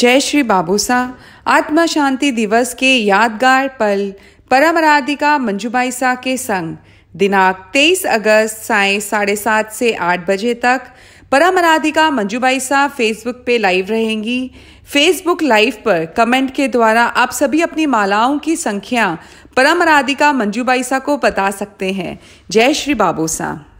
जय श्री बाबूसा आत्मा शांति दिवस के यादगार पल परम राधिका मंजूबाई सा के संग दिनांक 23 अगस्त साय साढ़े सात से आठ बजे तक परम राधिका मंजूबाई सा फेसबुक पे लाइव रहेंगी फेसबुक लाइव पर कमेंट के द्वारा आप सभी अपनी मालाओं की संख्या परम राधिका मंजूबाई सा को बता सकते हैं जय श्री बाबूसा